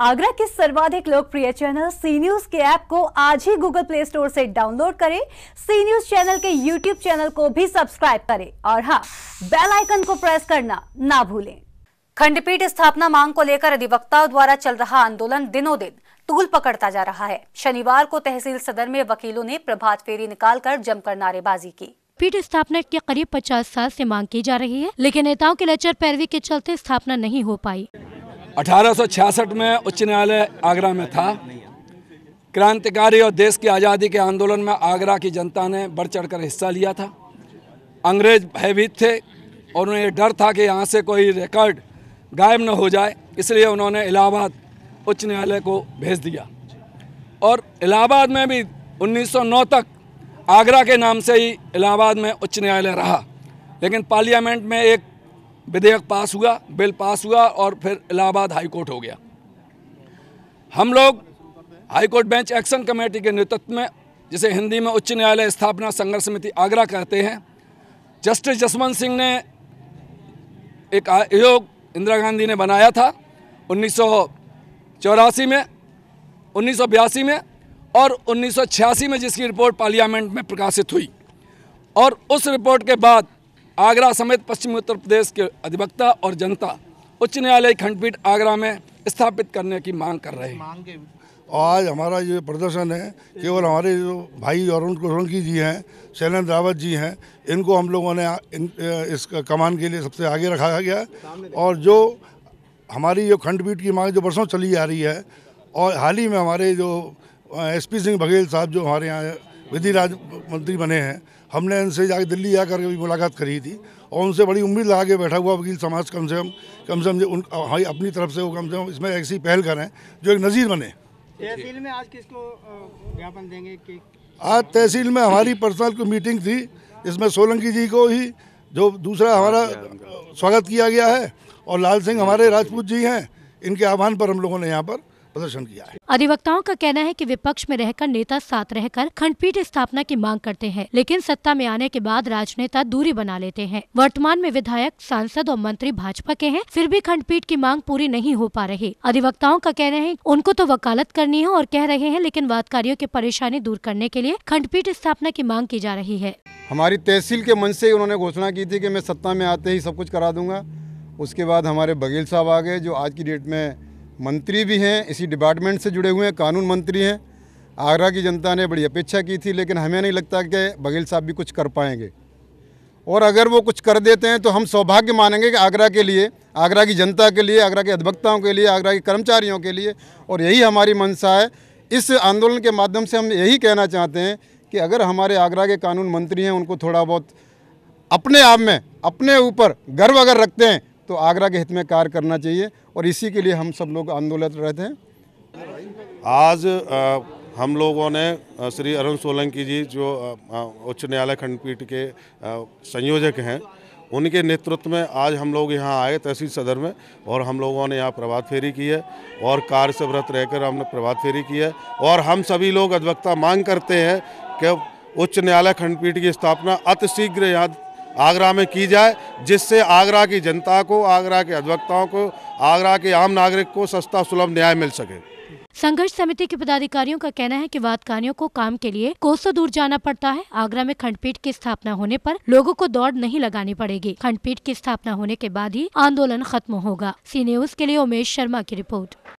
आगरा के सर्वाधिक लोकप्रिय चैनल सी न्यूज के ऐप को आज ही गूगल प्ले स्टोर से डाउनलोड करें सी न्यूज चैनल के यूट्यूब चैनल को भी सब्सक्राइब करें और हाँ बेल आइकन को प्रेस करना ना भूलें खंडपीठ स्थापना मांग को लेकर अधिवक्ताओं द्वारा चल रहा आंदोलन दिनों दिन तूल पकड़ता जा रहा है शनिवार को तहसील सदर में वकीलों ने प्रभात फेरी कर जमकर नारेबाजी की पीठ स्थापना के करीब 50 साल से मांग की जा रही है लेकिन नेताओं के लचर पैरवी के चलते स्थापना नहीं हो पाई 1866 में उच्च न्यायालय आगरा में था क्रांतिकारी और देश की आज़ादी के आंदोलन में आगरा की जनता ने बढ़ चढ़कर हिस्सा लिया था अंग्रेज भयभीत थे और उन्हें डर था कि यहाँ से कोई रिकॉर्ड गायब न हो जाए इसलिए उन्होंने इलाहाबाद उच्च न्यायालय को भेज दिया और इलाहाबाद में भी 1909 तक आगरा के नाम से ही इलाहाबाद में उच्च न्यायालय रहा लेकिन पार्लियामेंट में एक विधेयक पास हुआ बिल पास हुआ और फिर इलाहाबाद हाईकोर्ट हो गया हम लोग हाईकोर्ट बेंच एक्शन कमेटी के नेतृत्व में जिसे हिंदी में उच्च न्यायालय स्थापना संघर्ष समिति आगरा कहते हैं जस्टिस जसवंत सिंह ने एक आयोग इंदिरा गांधी ने बनाया था उन्नीस में उन्नीस में और उन्नीस में जिसकी रिपोर्ट पार्लियामेंट में प्रकाशित हुई और उस रिपोर्ट के बाद आगरा समेत पश्चिमी उत्तर प्रदेश के अधिवक्ता और जनता उच्च न्यायालय खंडपीठ आगरा में स्थापित करने की मांग कर रहे हैं आज हमारा ये प्रदर्शन है केवल हमारे जो भाई अरुण कुरंकी जी हैं शैलेंद्र रावत जी हैं इनको हम लोगों ने इन, इस कमान के लिए सबसे आगे रखा गया और जो हमारी जो खंडपीठ की मांग जो बरसों चली आ रही है और हाल ही में हमारे जो एसपी सिंह बघेल साहब जो हमारे यहाँ विधि राज मंत्री बने हैं हमने इनसे जाके दिल्ली जाकर के भी मुलाकात करी थी और उनसे बड़ी उम्मीद लगा के बैठा हुआ वकील समाज कम से कम कम से कम उन हाई अपनी तरफ से वो कम से कम इसमें ऐसी पहल करें जो एक नज़ीर बने तहसील में आज किसको ज्ञापन देंगे कि आज तहसील में हमारी पर्सनल कोई मीटिंग थी इसमें सोलंकी जी को ही जो दूसरा हमारा हाँ, हाँ, स्वागत किया गया है और लाल सिंह हमारे राजपूत जी हैं इनके आह्वान पर हम लोगों ने यहाँ पर प्रदर्शन किया है अधिवक्ताओं का कहना है कि विपक्ष में रहकर नेता साथ रहकर खंडपीठ स्थापना की मांग करते हैं लेकिन सत्ता में आने के बाद राजनेता दूरी बना लेते हैं वर्तमान में विधायक सांसद और मंत्री भाजपा के हैं फिर भी खंडपीठ की मांग पूरी नहीं हो पा रही अधिवक्ताओं का कहना है उनको तो वकालत करनी है और कह रहे हैं लेकिन वादकारियों की परेशानी दूर करने के लिए खंडपीठ स्थापना की मांग की जा रही है हमारी तहसील के मंच से उन्होंने घोषणा की थी कि मैं सत्ता में आते ही सब कुछ करा दूंगा उसके बाद हमारे बघेल साहब आ गए जो आज की डेट में मंत्री भी हैं इसी डिपार्टमेंट से जुड़े हुए हैं कानून मंत्री हैं आगरा की जनता ने बड़ी अपेक्षा की थी लेकिन हमें नहीं लगता कि बघेल साहब भी कुछ कर पाएंगे और अगर वो कुछ कर देते हैं तो हम सौभाग्य मानेंगे कि आगरा के लिए आगरा की जनता के लिए आगरा के अधिवक्ताओं के लिए आगरा के कर्मचारियों के लिए और यही हमारी मनसा है इस आंदोलन के माध्यम से हम यही कहना चाहते हैं कि अगर हमारे आगरा के कानून मंत्री हैं उनको थोड़ा बहुत अपने आप में अपने ऊपर गर्व अगर रखते हैं तो आगरा के हित में कार्य करना चाहिए और इसी के लिए हम सब लोग आंदोलन रहते हैं आज आ, हम लोगों ने श्री अरुण सोलंकी जी जो उच्च न्यायालय खंडपीठ के संयोजक हैं उनके नेतृत्व में आज हम लोग यहाँ आए तहसील सदर में और हम लोगों ने यहाँ प्रभात फेरी की है और कार से व्रत रहकर हमने प्रभात फेरी की है और हम सभी लोग अधिवक्ता मांग करते हैं कि उच्च न्यायालय खंडपीठ की स्थापना अतिशीघ्र यहाँ आगरा में की जाए जिससे आगरा की जनता को आगरा के अधिवक्ताओं को आगरा के आम नागरिक को सस्ता सुलभ न्याय मिल सके संघर्ष समिति के पदाधिकारियों का कहना है कि वादकारियों को काम के लिए कोसों दूर जाना पड़ता है आगरा में खंडपीठ की स्थापना होने पर लोगों को दौड़ नहीं लगानी पड़ेगी खंडपीठ की स्थापना होने के बाद ही आंदोलन खत्म होगा सी न्यूज के लिए उमेश शर्मा की रिपोर्ट